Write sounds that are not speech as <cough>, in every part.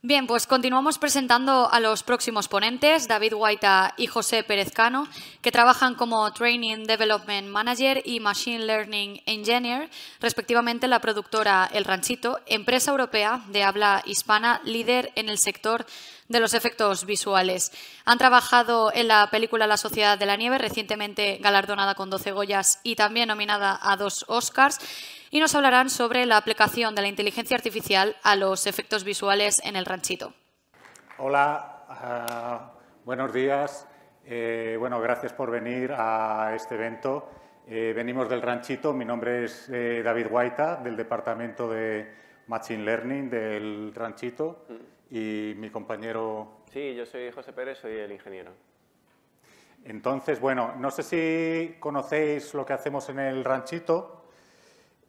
Bien, pues continuamos presentando a los próximos ponentes, David Guaita y José Perezcano, que trabajan como Training Development Manager y Machine Learning Engineer, respectivamente la productora El Ranchito, empresa europea de habla hispana líder en el sector de los efectos visuales. Han trabajado en la película La Sociedad de la Nieve, recientemente galardonada con 12 Goyas y también nominada a dos Oscars y nos hablarán sobre la aplicación de la inteligencia artificial a los efectos visuales en el ranchito. Hola, ah, buenos días. Eh, bueno, gracias por venir a este evento. Eh, venimos del ranchito. Mi nombre es eh, David Guaita, del Departamento de Machine Learning del ranchito y mi compañero... Sí, yo soy José Pérez, soy el ingeniero. Entonces, bueno, no sé si conocéis lo que hacemos en el ranchito.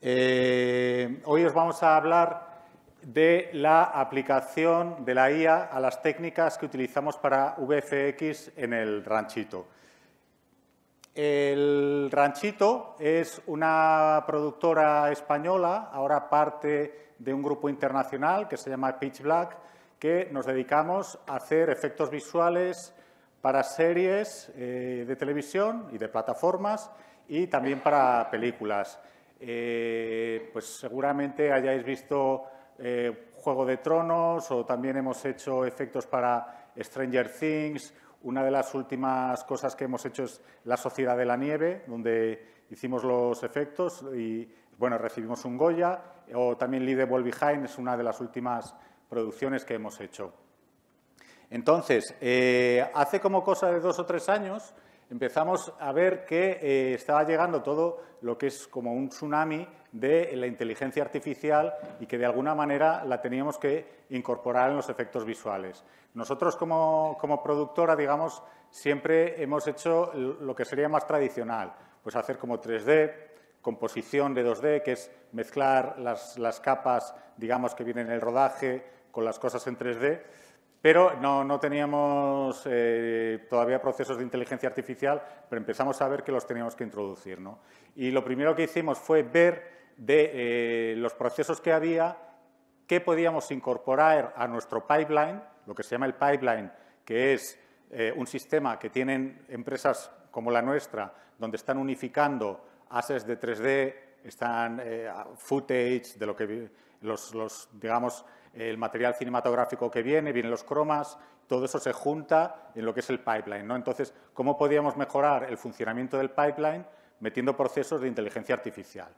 Eh, hoy os vamos a hablar de la aplicación de la IA a las técnicas que utilizamos para VFX en el ranchito. El Ranchito es una productora española, ahora parte de un grupo internacional que se llama Pitch Black, que nos dedicamos a hacer efectos visuales para series eh, de televisión y de plataformas y también para películas. Eh, pues seguramente hayáis visto eh, Juego de Tronos o también hemos hecho efectos para Stranger Things. Una de las últimas cosas que hemos hecho es La Sociedad de la Nieve, donde hicimos los efectos y bueno, recibimos un Goya. O también Lee de Behind es una de las últimas producciones que hemos hecho. Entonces, eh, hace como cosa de dos o tres años empezamos a ver que eh, estaba llegando todo lo que es como un tsunami de la inteligencia artificial y que de alguna manera la teníamos que incorporar en los efectos visuales. Nosotros como, como productora, digamos, siempre hemos hecho lo que sería más tradicional, pues hacer como 3D, composición de 2D, que es mezclar las, las capas, digamos, que vienen en el rodaje, con las cosas en 3D, pero no, teníamos eh, todavía procesos de inteligencia artificial, pero empezamos a ver que los teníamos que introducir. ¿no? Y lo primero que hicimos fue ver de eh, los procesos que había, qué podíamos incorporar a nuestro pipeline, lo que se llama el pipeline, que es eh, un sistema que tienen empresas como la nuestra, donde están unificando ases de 3D, están footage de lo que los, los digamos, el material cinematográfico que viene, vienen los cromas, todo eso se junta en lo que es el pipeline. ¿no? Entonces, ¿cómo podíamos mejorar el funcionamiento del pipeline metiendo procesos de inteligencia artificial?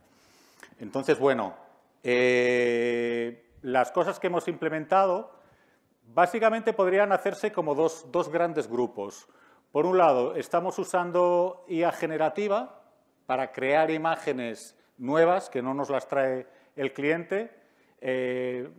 Entonces, bueno, eh, las cosas que hemos implementado básicamente podrían hacerse como dos, grandes grupos. Por un lado, estamos usando IA generativa para crear imágenes nuevas que no nos las trae el cliente. Eh,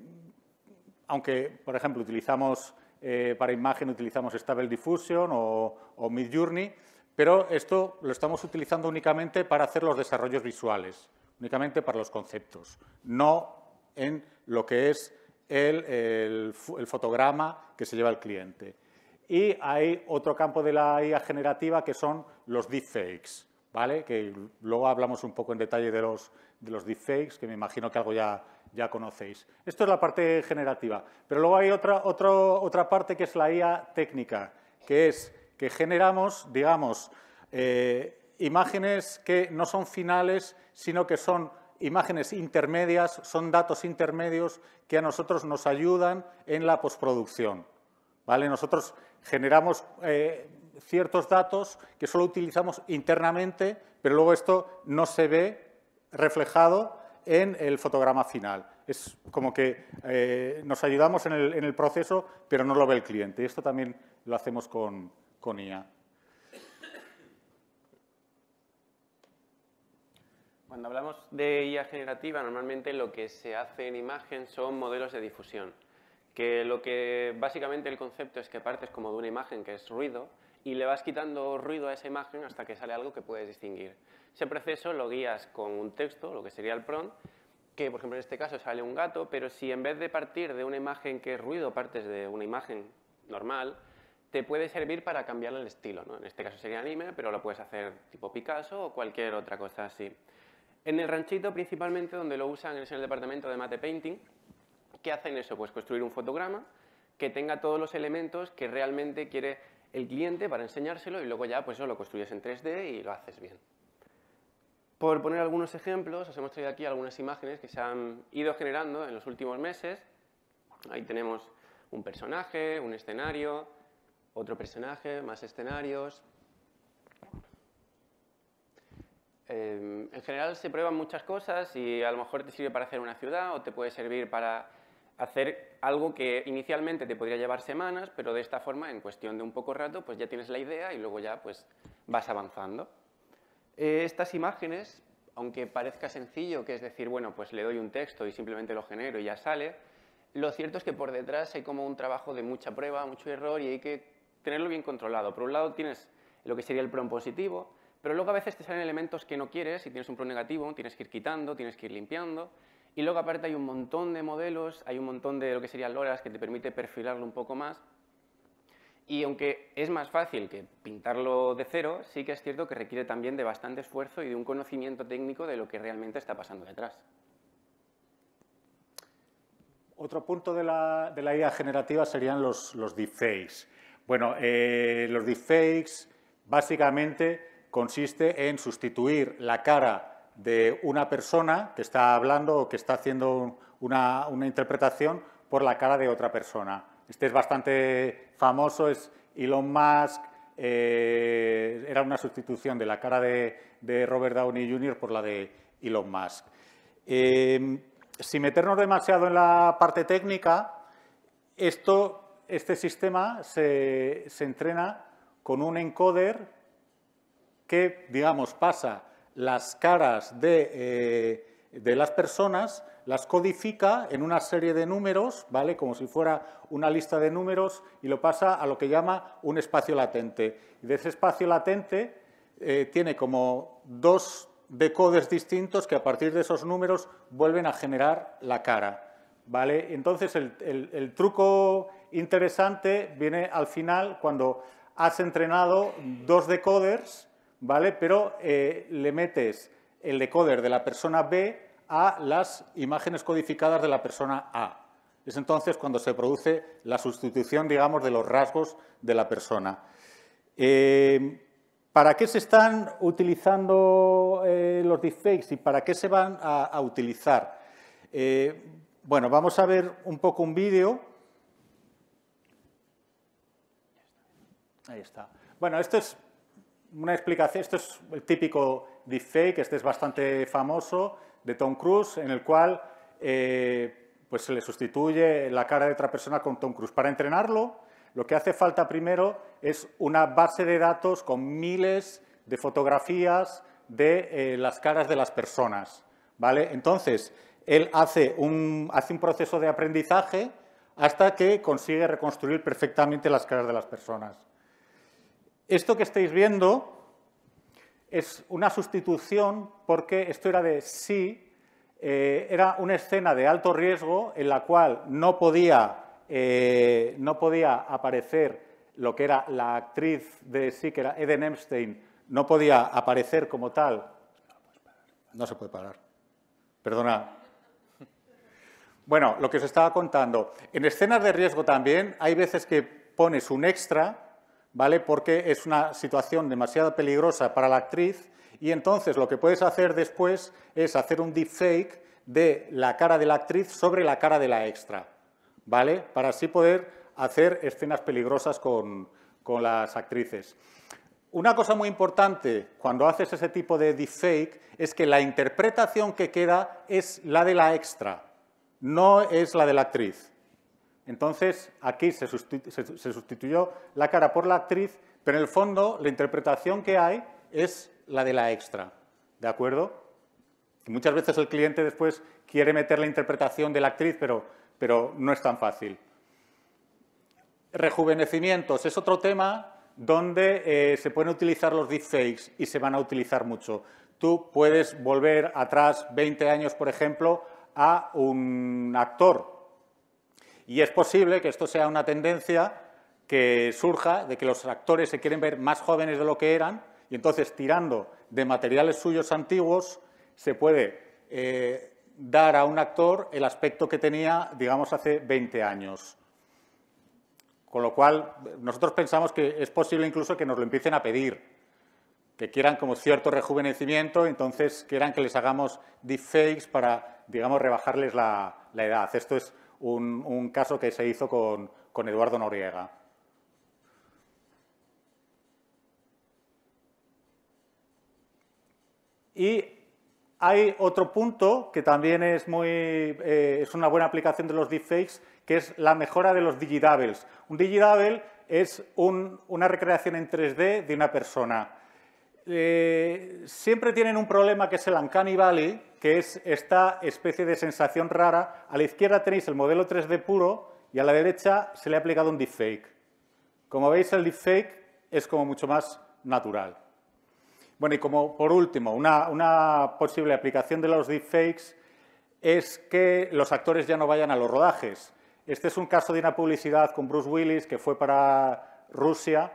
aunque, por ejemplo, utilizamos eh, para imagen, utilizamos Stable Diffusion o, Mid-Journey, pero esto lo estamos utilizando únicamente para hacer los desarrollos visuales, únicamente para los conceptos, no en lo que es el, fotograma que se lleva el cliente. Y hay otro campo de la IA generativa que son los deepfakes, ¿vale? que luego hablamos un poco en detalle de los de los deepfakes, que me imagino que algo ya, ya conocéis. Esto es la parte generativa, pero luego hay otra, otra parte que es la IA técnica, que es que generamos, digamos, eh, imágenes que no son finales, sino que son imágenes intermedias, son datos intermedios que a nosotros nos ayudan en la postproducción. ¿vale? Nosotros generamos eh, ciertos datos que solo utilizamos internamente, pero luego esto no se ve reflejado en el fotograma final. Es como que eh, nos ayudamos en el, proceso, pero no lo ve el cliente. Y esto también lo hacemos con, con IA. Cuando hablamos de IA generativa, normalmente lo que se hace en imagen son modelos de difusión. Que lo que básicamente el concepto es que partes como de una imagen que es ruido y le vas quitando ruido a esa imagen hasta que sale algo que puedes distinguir. Ese proceso lo guías con un texto, lo que sería el prompt, que por ejemplo en este caso sale un gato, pero si en vez de partir de una imagen que es ruido, partes de una imagen normal, te puede servir para cambiar el estilo. En este caso sería anime, pero lo puedes hacer tipo Picasso o cualquier otra cosa así. En el ranchito principalmente donde lo usan es en el departamento de Mate Painting. ¿Qué hacen eso? Pues construir un fotograma que tenga todos los elementos que realmente quiere el cliente para enseñárselo y luego ya pues eso lo construyes en 3D y lo haces bien. Por poner algunos ejemplos, os hemos traído aquí algunas imágenes que se han ido generando en los últimos meses. Ahí tenemos un personaje, un escenario, otro personaje, más escenarios. Eh, en general se prueban muchas cosas y a lo mejor te sirve para hacer una ciudad o te puede servir para hacer algo que inicialmente te podría llevar semanas, pero de esta forma, en cuestión de un poco rato, pues ya tienes la idea y luego ya pues vas avanzando. Eh, estas imágenes, aunque parezca sencillo, que es decir, bueno, pues le doy un texto y simplemente lo genero y ya sale, lo cierto es que por detrás hay como un trabajo de mucha prueba, mucho error y hay que tenerlo bien controlado. Por un lado tienes lo que sería el pron positivo, pero luego a veces te salen elementos que no quieres, y tienes un pron negativo, tienes que ir quitando, tienes que ir limpiando, y luego aparte hay un montón de modelos, hay un montón de lo que serían loras que te permite perfilarlo un poco más, y aunque es más fácil que pintarlo de cero, sí que es cierto que requiere también de bastante esfuerzo y de un conocimiento técnico de lo que realmente está pasando detrás. Otro punto de la, idea generativa serían los, los deepfakes. Bueno, eh, los deepfakes básicamente consiste en sustituir la cara de una persona que está hablando o que está haciendo una interpretación por la cara de otra persona. Este es bastante famoso, es Elon Musk, eh, era una sustitución de la cara de, Robert Downey Jr. por la de Elon Musk. Em, sin meternos demasiado en la parte técnica, este sistema se, entrena con un encoder que, digamos, pasa las caras de eh, las personas las codifica en una serie de números, ¿vale? como si fuera una lista de números, y lo pasa a lo que llama un espacio latente. Y de ese espacio latente eh, tiene como dos decoders distintos que a partir de esos números vuelven a generar la cara. ¿vale? Entonces, el, truco interesante viene al final cuando has entrenado dos decoders, ¿vale? pero eh, le metes el decoder de la persona B a las imágenes codificadas de la persona A. Es entonces cuando se produce la sustitución, digamos, de los rasgos de la persona. Eh, ¿Para qué se están utilizando eh, los deepfakes y para qué se van a, utilizar? Eh, bueno, vamos a ver un poco un vídeo. Ahí está. Bueno, esto es una explicación, esto es el típico deepfake, este es bastante famoso de Tom Cruise, en el cual eh, pues se le sustituye la cara de otra persona con Tom Cruise. Para entrenarlo, lo que hace falta primero es una base de datos con miles de fotografías de eh, las caras de las personas. ¿vale? Entonces, él hace un, hace un proceso de aprendizaje hasta que consigue reconstruir perfectamente las caras de las personas. Esto que estáis viendo es una sustitución porque esto era de sí, eh, era una escena de alto riesgo en la cual no podía, eh, no podía aparecer lo que era la actriz de sí, que era Eden Epstein, no podía aparecer como tal. No se puede parar. Perdona. Bueno, lo que os estaba contando. En escenas de riesgo también hay veces que pones un extra ¿vale? Porque es una situación demasiado peligrosa para la actriz y entonces lo que puedes hacer después es hacer un deepfake de la cara de la actriz sobre la cara de la extra, ¿vale? Para así poder hacer escenas peligrosas con, con las actrices. Una cosa muy importante cuando haces ese tipo de deepfake es que la interpretación que queda es la de la extra, no es la de la actriz. Entonces, aquí se, sustituyó la cara por la actriz, pero en el fondo la interpretación que hay es la de la extra, ¿de acuerdo? Y muchas veces el cliente después quiere meter la interpretación de la actriz, pero, pero no es tan fácil. Rejuvenecimientos es otro tema donde eh, se pueden utilizar los deepfakes y se van a utilizar mucho. Tú puedes volver atrás 20 años, por ejemplo, a un actor y es posible que esto sea una tendencia que surja de que los actores se quieren ver más jóvenes de lo que eran y entonces tirando de materiales suyos antiguos se puede eh, dar a un actor el aspecto que tenía, digamos, hace 20 años. Con lo cual, nosotros pensamos que es posible incluso que nos lo empiecen a pedir, que quieran como cierto rejuvenecimiento, entonces quieran que les hagamos deepfakes para, digamos, rebajarles la, la edad. Esto es un, caso que se hizo con, Eduardo Noriega. Y hay otro punto que también eh, es, una buena aplicación de los deepfakes, que es la mejora de los digidoubles. Un digidouble es una recreación en 3D de una persona. Eh, siempre tienen un problema que es el Uncanny Valley, que es esta especie de sensación rara. A la izquierda tenéis el modelo 3D puro y a la derecha se le ha aplicado un deepfake. Como veis, el deepfake es como mucho más natural. Bueno, y como por último, una, una posible aplicación de los deepfakes es que los actores ya no vayan a los rodajes. Este es un caso de una publicidad con Bruce Willis que fue para Rusia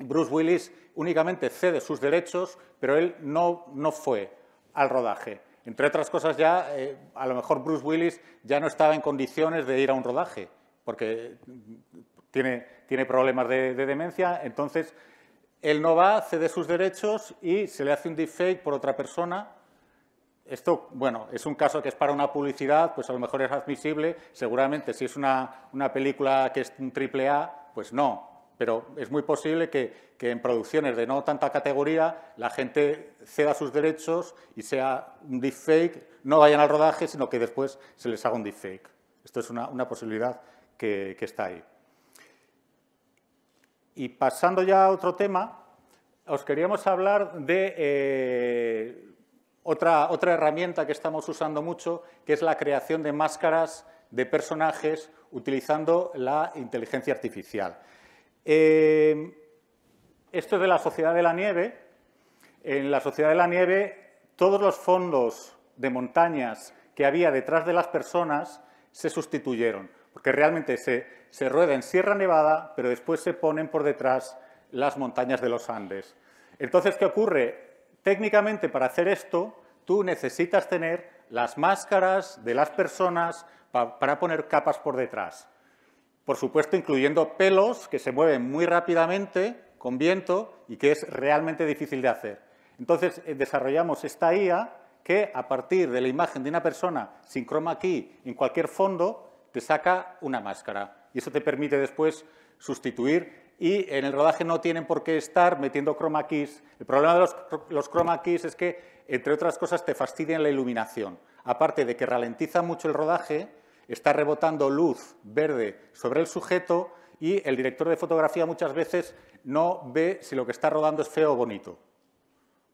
Bruce Willis únicamente cede sus derechos, pero él no, fue al rodaje. Entre otras cosas ya, eh, a lo mejor Bruce Willis ya no estaba en condiciones de ir a un rodaje, porque tiene, problemas de, demencia, entonces él no va, cede sus derechos y se le hace un fake por otra persona. Esto, bueno, es un caso que es para una publicidad, pues a lo mejor es admisible, seguramente si es una, una película que es un triple A, pues no, pero es muy posible que, en producciones de no tanta categoría la gente ceda sus derechos y sea un deepfake, no vayan al rodaje, sino que después se les haga un deepfake. Esto es una, posibilidad que, está ahí. Y pasando ya a otro tema, os queríamos hablar de eh, otra herramienta que estamos usando mucho, que es la creación de máscaras de personajes utilizando la inteligencia artificial. Eh, esto es de la Sociedad de la Nieve. En la Sociedad de la Nieve, todos los fondos de montañas que había detrás de las personas se sustituyeron, porque realmente se, rueda en Sierra Nevada, pero después se ponen por detrás las montañas de los Andes. Entonces, ¿qué ocurre? Técnicamente, para hacer esto, tú necesitas tener las máscaras de las personas para poner capas por detrás. Por supuesto, incluyendo pelos que se mueven muy rápidamente con viento y que es realmente difícil de hacer. Entonces, eh, desarrollamos esta IA que a partir de la imagen de una persona sin croma key en cualquier fondo te saca una máscara y eso te permite después sustituir y en el rodaje no tienen por qué estar metiendo chroma keys. El problema de los, los chroma keys es que, entre otras cosas, te fastidian la iluminación. Aparte de que ralentiza mucho el rodaje, está rebotando luz verde sobre el sujeto y el director de fotografía muchas veces no ve si lo que está rodando es feo o bonito.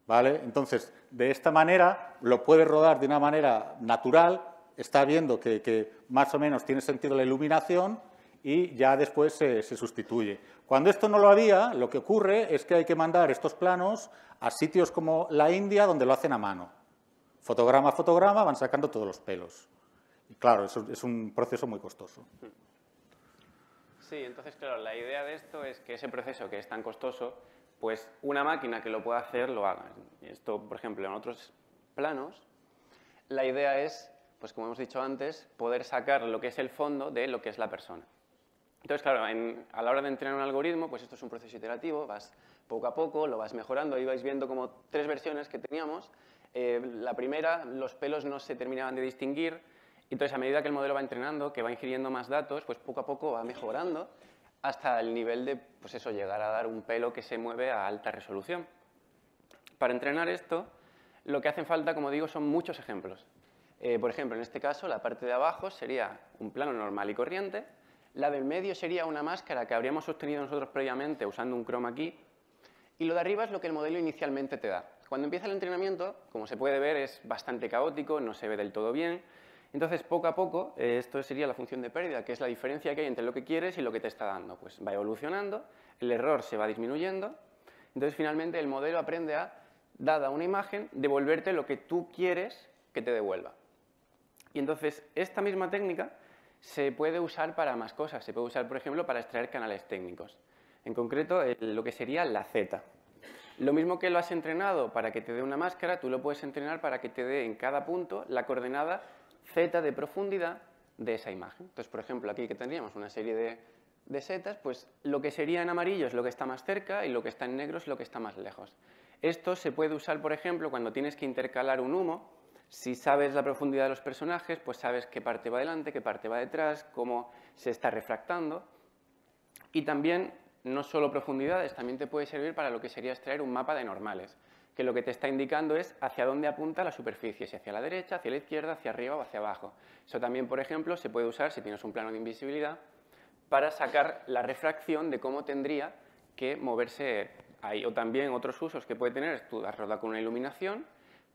¿Vale? Entonces, de esta manera lo puede rodar de una manera natural, está viendo que, más o menos tiene sentido la iluminación y ya después se, se, sustituye. Cuando esto no lo había, lo que ocurre es que hay que mandar estos planos a sitios como la India, donde lo hacen a mano. Fotograma a fotograma van sacando todos los pelos claro, es un proceso muy costoso. Sí, entonces, claro, la idea de esto es que ese proceso que es tan costoso, pues una máquina que lo pueda hacer, lo haga. Esto, por ejemplo, en otros planos, la idea es, pues como hemos dicho antes, poder sacar lo que es el fondo de lo que es la persona. Entonces, claro, a la hora de entrenar un algoritmo, pues esto es un proceso iterativo, vas poco a poco, lo vas mejorando, ahí vais viendo como tres versiones que teníamos. Eh, la primera, los pelos no se terminaban de distinguir, entonces, a medida que el modelo va entrenando, que va ingiriendo más datos, pues poco a poco va mejorando hasta el nivel de, pues eso, llegar a dar un pelo que se mueve a alta resolución. Para entrenar esto, lo que hacen falta, como digo, son muchos ejemplos. Eh, por ejemplo, en este caso, la parte de abajo sería un plano normal y corriente, la del medio sería una máscara que habríamos sostenido nosotros previamente usando un chroma aquí, y lo de arriba es lo que el modelo inicialmente te da. Cuando empieza el entrenamiento, como se puede ver, es bastante caótico, no se ve del todo bien, entonces, poco a poco, eh, esto sería la función de pérdida, que es la diferencia que hay entre lo que quieres y lo que te está dando. Pues va evolucionando, el error se va disminuyendo, entonces finalmente el modelo aprende a, dada una imagen, devolverte lo que tú quieres que te devuelva. Y entonces esta misma técnica se puede usar para más cosas. Se puede usar, por ejemplo, para extraer canales técnicos. En concreto, lo que sería la Z. Lo mismo que lo has entrenado para que te dé una máscara, tú lo puedes entrenar para que te dé en cada punto la coordenada z de profundidad de esa imagen. Entonces, por ejemplo, aquí que tendríamos una serie de, de setas, pues lo que sería en amarillo es lo que está más cerca y lo que está en negro es lo que está más lejos. Esto se puede usar, por ejemplo, cuando tienes que intercalar un humo. Si sabes la profundidad de los personajes, pues sabes qué parte va adelante, qué parte va detrás, cómo se está refractando. Y también, no solo profundidades, también te puede servir para lo que sería extraer un mapa de normales que lo que te está indicando es hacia dónde apunta la superficie, si hacia la derecha, hacia la izquierda, hacia arriba o hacia abajo. Eso también, por ejemplo, se puede usar si tienes un plano de invisibilidad para sacar la refracción de cómo tendría que moverse ahí. O también otros usos que puede tener tú has roda con una iluminación,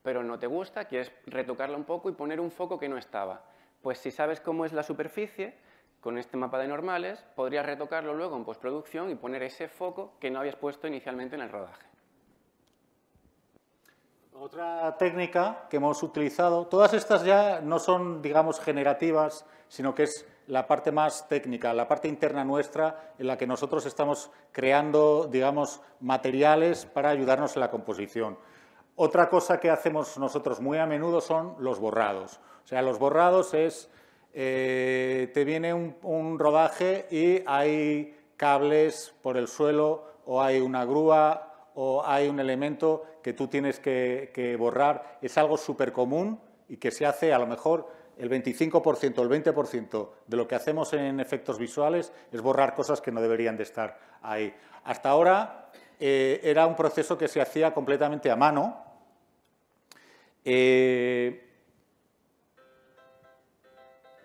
pero no te gusta, quieres retocarla un poco y poner un foco que no estaba. Pues si sabes cómo es la superficie, con este mapa de normales, podrías retocarlo luego en postproducción y poner ese foco que no habías puesto inicialmente en el rodaje. Otra técnica que hemos utilizado, todas estas ya no son, digamos, generativas, sino que es la parte más técnica, la parte interna nuestra en la que nosotros estamos creando, digamos, materiales para ayudarnos en la composición. Otra cosa que hacemos nosotros muy a menudo son los borrados. O sea, los borrados es, eh, te viene un rodaje y hay cables por el suelo o hay una grúa o hay un elemento que tú tienes que, borrar, es algo súper común y que se hace a lo mejor el 25% o el 20% de lo que hacemos en efectos visuales es borrar cosas que no deberían de estar ahí. Hasta ahora eh, era un proceso que se hacía completamente a mano. Eh,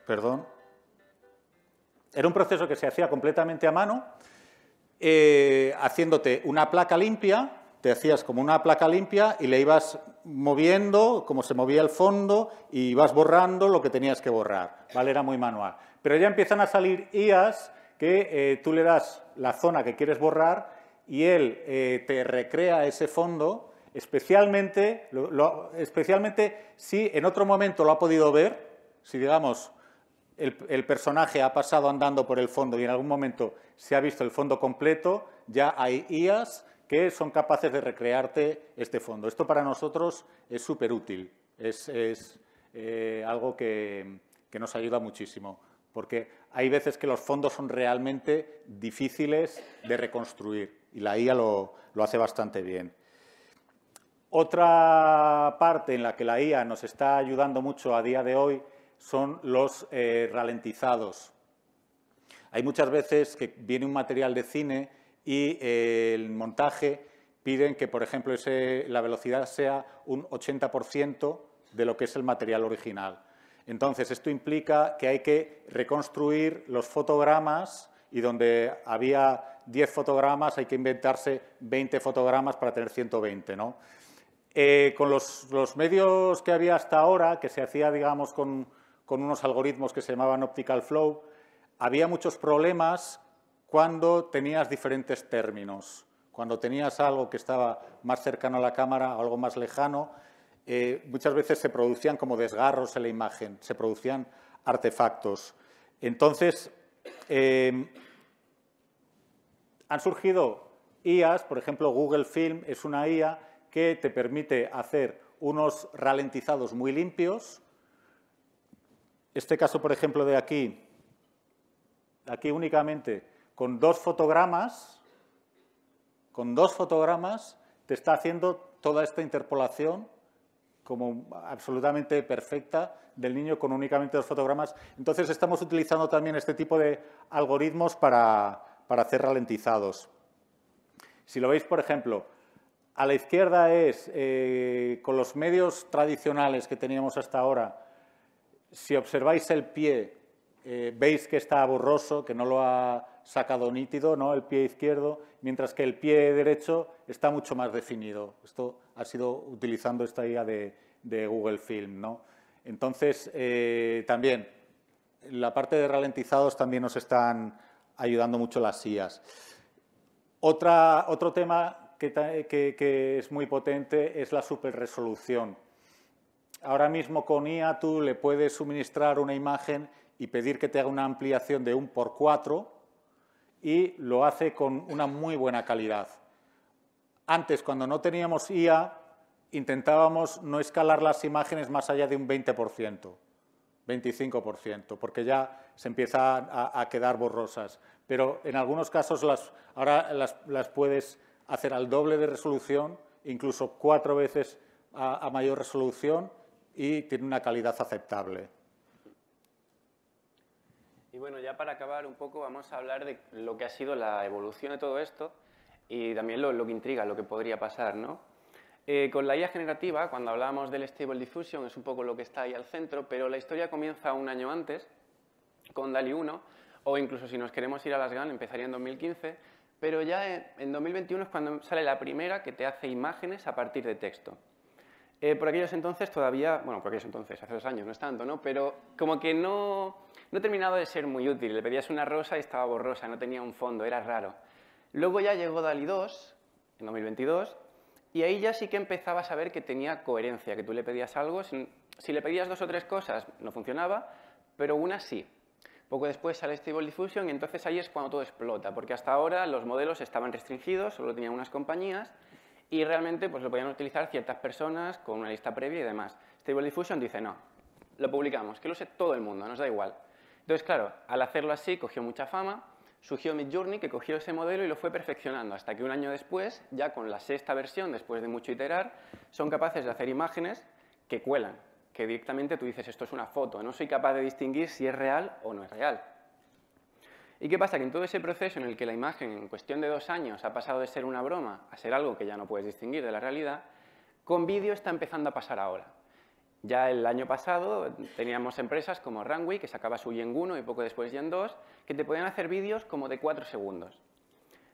perdón. Era un proceso que se hacía completamente a mano eh, haciéndote una placa limpia, te hacías como una placa limpia y le ibas moviendo, como se movía el fondo, y ibas borrando lo que tenías que borrar. ¿vale? Era muy manual. Pero ya empiezan a salir IAs que eh, tú le das la zona que quieres borrar y él eh, te recrea ese fondo, especialmente, especialmente si en otro momento lo ha podido ver, si digamos el, personaje ha pasado andando por el fondo y en algún momento se ha visto el fondo completo, ya hay IAs que son capaces de recrearte este fondo. Esto para nosotros es súper útil, es, eh, algo que, nos ayuda muchísimo, porque hay veces que los fondos son realmente difíciles de reconstruir y la IA lo, lo hace bastante bien. Otra parte en la que la IA nos está ayudando mucho a día de hoy son los eh, ralentizados. Hay muchas veces que viene un material de cine y eh, el montaje piden que, por ejemplo, ese, la velocidad sea un 80% de lo que es el material original. Entonces, esto implica que hay que reconstruir los fotogramas y donde había 10 fotogramas hay que inventarse 20 fotogramas para tener 120. ¿no? Eh, con los, los, medios que había hasta ahora, que se hacía digamos, con, con unos algoritmos que se llamaban Optical Flow, había muchos problemas cuando tenías diferentes términos, cuando tenías algo que estaba más cercano a la cámara o algo más lejano, eh, muchas veces se producían como desgarros en la imagen, se producían artefactos. Entonces, em, han surgido IAs, por ejemplo, Google Film es una IA que te permite hacer unos ralentizados muy limpios, este caso, por ejemplo, de aquí, aquí únicamente con dos fotogramas, con dos fotogramas, te está haciendo toda esta interpolación como absolutamente perfecta del niño con únicamente dos fotogramas. Entonces estamos utilizando también este tipo de algoritmos para, para hacer ralentizados. Si lo veis, por ejemplo, a la izquierda es eh, con los medios tradicionales que teníamos hasta ahora, si observáis el pie, eh, veis que está borroso, que no lo ha sacado nítido, ¿no? el pie izquierdo, mientras que el pie derecho está mucho más definido. Esto ha sido utilizando esta ia de, Google Film. Entonces, eh, también, la parte de ralentizados también nos están ayudando mucho las sillas. Otra, otro tema que, es muy potente es la superresolución ahora mismo con IA tú le puedes suministrar una imagen y pedir que te haga una ampliación de 1 por 4 y lo hace con una muy buena calidad. Antes, cuando no teníamos IA, intentábamos no escalar las imágenes más allá de un 20%, 25%, porque ya se empiezan a, quedar borrosas. Pero en algunos casos las, ahora las, puedes hacer al doble de resolución, incluso cuatro veces a mayor resolución y tiene una calidad aceptable. Y bueno, ya para acabar un poco vamos a hablar de lo que ha sido la evolución de todo esto y también lo, que intriga, lo que podría pasar, eh, con la IA generativa, cuando hablábamos del Stable Diffusion, es un poco lo que está ahí al centro, pero la historia comienza un año antes, con DALI 1, o incluso si nos queremos ir a las GAN, empezaría en 2015, pero ya en 2021 es cuando sale la primera que te hace imágenes a partir de texto. Eh, por aquellos entonces todavía, bueno, por aquellos entonces, hace dos años, no es tanto, ¿no? Pero como que no, no de ser muy útil. Le pedías una rosa y estaba borrosa, no tenía un fondo, era raro. Luego ya llegó DALI 2, en 2022, y ahí ya sí que empezaba a saber que tenía coherencia, que tú le pedías algo, si, le pedías dos o tres cosas no funcionaba, pero una sí. Poco después sale Stable Diffusion y entonces ahí es cuando todo explota, porque hasta ahora los modelos estaban restringidos, solo tenían unas compañías, y realmente pues, lo podían utilizar ciertas personas con una lista previa y demás. Stable Diffusion dice, no, lo publicamos, que lo sé todo el mundo, nos da igual. Entonces, claro, al hacerlo así cogió mucha fama, surgió Midjourney que cogió ese modelo y lo fue perfeccionando hasta que un año después, ya con la sexta versión, después de mucho iterar, son capaces de hacer imágenes que cuelan, que directamente tú dices esto es una foto, no soy capaz de distinguir si es real o no es real. ¿Y qué pasa? Que en todo ese proceso en el que la imagen en cuestión de dos años ha pasado de ser una broma a ser algo que ya no puedes distinguir de la realidad, con vídeo está empezando a pasar ahora. Ya el año pasado teníamos empresas como Runway, que sacaba su Yen 1 y poco después Yen 2, que te podían hacer vídeos como de 4 segundos.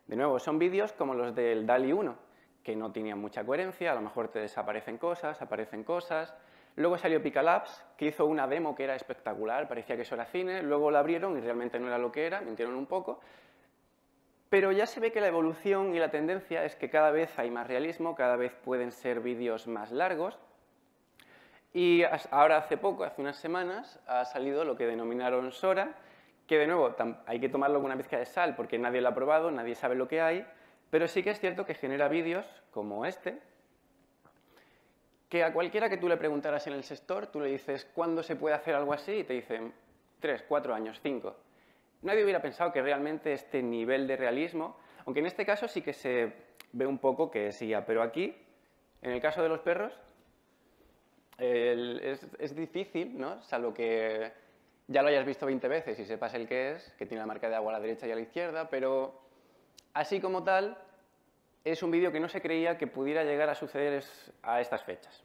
De nuevo, son vídeos como los del DALI 1, que no tenían mucha coherencia, a lo mejor te desaparecen cosas, aparecen cosas, Luego salió Labs, que hizo una demo que era espectacular, parecía que eso era cine, luego la abrieron y realmente no era lo que era, mintieron un poco, pero ya se ve que la evolución y la tendencia es que cada vez hay más realismo, cada vez pueden ser vídeos más largos, y ahora hace poco, hace unas semanas, ha salido lo que denominaron Sora, que de nuevo hay que tomarlo con una pizca de sal porque nadie lo ha probado, nadie sabe lo que hay, pero sí que es cierto que genera vídeos como este, que a cualquiera que tú le preguntaras en el sector, tú le dices, ¿cuándo se puede hacer algo así? Y te dicen, tres, cuatro años, cinco. Nadie hubiera pensado que realmente este nivel de realismo, aunque en este caso sí que se ve un poco que sí, pero aquí, en el caso de los perros, es, es, difícil, ¿no? Salvo que ya lo hayas visto 20 veces y sepas el que es, que tiene la marca de agua a la derecha y a la izquierda, pero así como tal, es un vídeo que no se creía que pudiera llegar a suceder a estas fechas.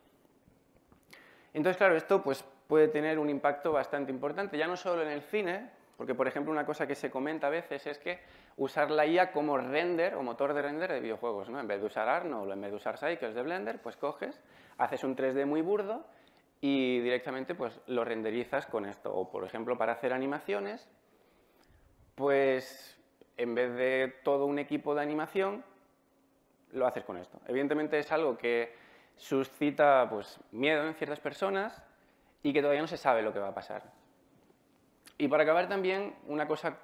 Entonces, claro, esto pues, puede tener un impacto bastante importante, ya no solo en el cine, porque por ejemplo una cosa que se comenta a veces es que usar la IA como render o motor de render de videojuegos, ¿no? En vez de usar Arnold, en vez de usar Cycles de Blender, pues coges, haces un 3D muy burdo y directamente pues lo renderizas con esto. O por ejemplo para hacer animaciones, pues en vez de todo un equipo de animación, lo haces con esto. Evidentemente es algo que suscita pues, miedo en ciertas personas y que todavía no se sabe lo que va a pasar. Y para acabar también, una cosa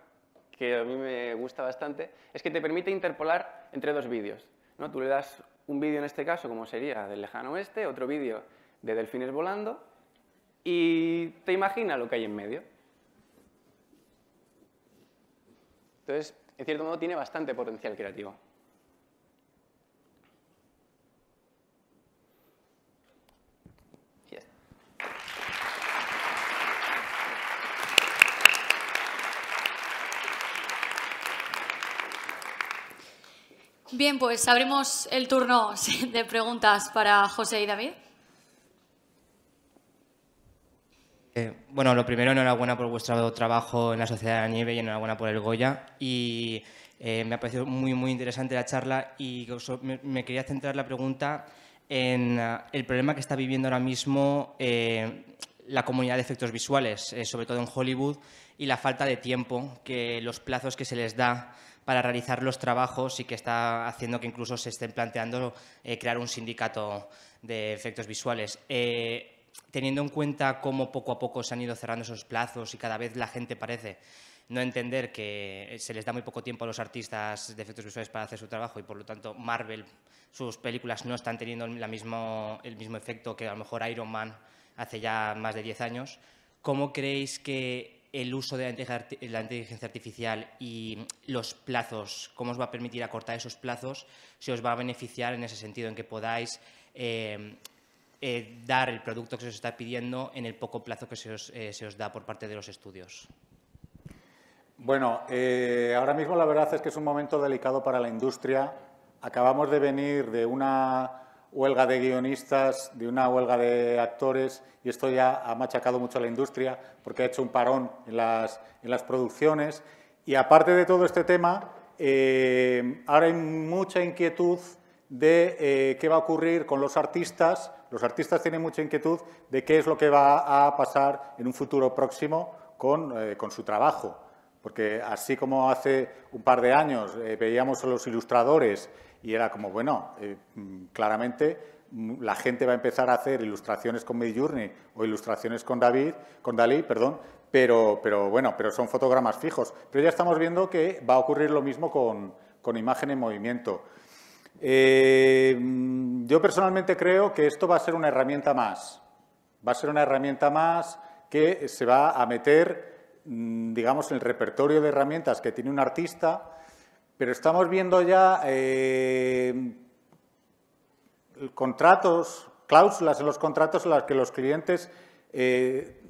que a mí me gusta bastante es que te permite interpolar entre dos vídeos. ¿no? Tú le das un vídeo en este caso, como sería del lejano oeste, otro vídeo de delfines volando y te imagina lo que hay en medio. Entonces, en cierto modo, tiene bastante potencial creativo. Bien, pues abrimos el turno <laughs> de preguntas para José y David. Eh, bueno, lo primero, enhorabuena por vuestro trabajo en la Sociedad de la Nieve y enhorabuena por el Goya. Y eh, me ha parecido muy, muy interesante la charla y me, quería centrar la pregunta en eh, el problema que está viviendo ahora mismo la comunidad de efectos visuales, sobre todo en Hollywood, y la falta de tiempo, que los plazos que se les da para realizar los trabajos y que está haciendo que incluso se estén planteando eh, crear un sindicato de efectos visuales. Eh, teniendo en cuenta cómo poco a poco se han ido cerrando esos plazos y cada vez la gente parece no entender que se les da muy poco tiempo a los artistas de efectos visuales para hacer su trabajo y por lo tanto Marvel, sus películas no están teniendo mismo, el mismo efecto que a lo mejor Iron Man hace ya más de 10 años. ¿Cómo creéis que el uso de la inteligencia artificial y los plazos, cómo os va a permitir acortar esos plazos, si os va a beneficiar en ese sentido, en que podáis eh, eh, dar el producto que se os está pidiendo en el poco plazo que se os eh, da por parte de los estudios. Bueno, ahora mismo la verdad es que es un momento delicado para la industria. Acabamos de venir de una huelga de guionistas, de una huelga de actores, y esto ya ha machacado mucho a la industria porque ha hecho un parón en las, producciones. Y aparte de todo este tema, eh, ahora hay mucha inquietud de eh, qué va a ocurrir con los artistas. Los artistas tienen mucha inquietud de qué es lo que va a pasar en un futuro próximo con eh, su trabajo. Porque así como hace un par de años eh, veíamos a los ilustradores y era como, bueno, eh, mm, claramente mm, la gente va a empezar a hacer ilustraciones con Midjourney o ilustraciones con David, con Dalí, perdón, pero, bueno, pero son fotogramas fijos. Pero ya estamos viendo que va a ocurrir lo mismo con, imagen en movimiento. Eh, mm, yo personalmente creo que esto va a ser una herramienta más. Va a ser una herramienta más que se va a meter Mm, digamos, el repertorio de herramientas que tiene un artista, pero estamos viendo ya eh, contratos, cláusulas en los contratos en las que los clientes eh,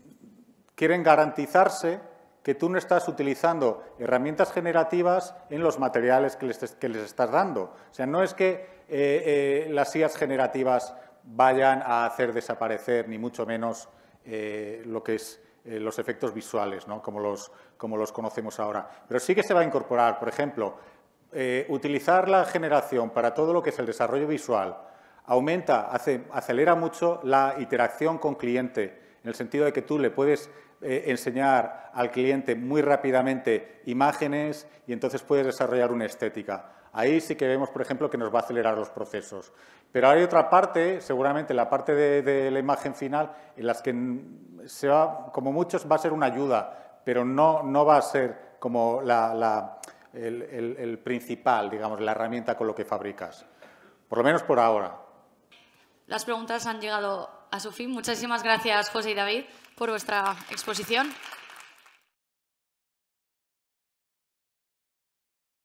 quieren garantizarse que tú no estás utilizando herramientas generativas en los materiales que les, estás dando. O sea, no es que eh, las sillas generativas vayan a hacer desaparecer, ni mucho menos, lo que es eh, los efectos visuales, ¿no? como, los, como los conocemos ahora. Pero sí que se va a incorporar, por ejemplo, eh, utilizar la generación para todo lo que es el desarrollo visual aumenta, acelera mucho la interacción con cliente, en el sentido de que tú le puedes eh, enseñar al cliente muy rápidamente imágenes y entonces puedes desarrollar una estética. Ahí sí que vemos, por ejemplo, que nos va a acelerar los procesos. Pero hay otra parte, seguramente la parte de, la imagen final, en las que se como muchos va a ser una ayuda, pero no, va a ser como la, el, principal, digamos, la herramienta con lo que fabricas. Por lo menos por ahora. Las preguntas han llegado a su fin. Muchísimas gracias, José y David, por vuestra exposición.